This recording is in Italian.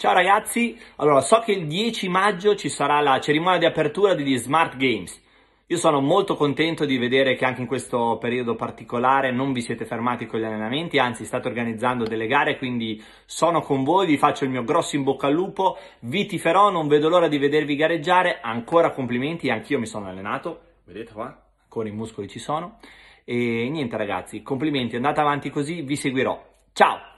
Ciao ragazzi, allora so che il 10 maggio ci sarà la cerimonia di apertura degli Smart Games. Io sono molto contento di vedere che anche in questo periodo particolare non vi siete fermati con gli allenamenti, anzi state organizzando delle gare, quindi sono con voi, vi faccio il mio grosso in bocca al lupo, vi tiferò, non vedo l'ora di vedervi gareggiare, ancora complimenti, anch'io mi sono allenato, vedete qua, ancora i muscoli ci sono. E niente ragazzi, complimenti, andate avanti così, vi seguirò. Ciao!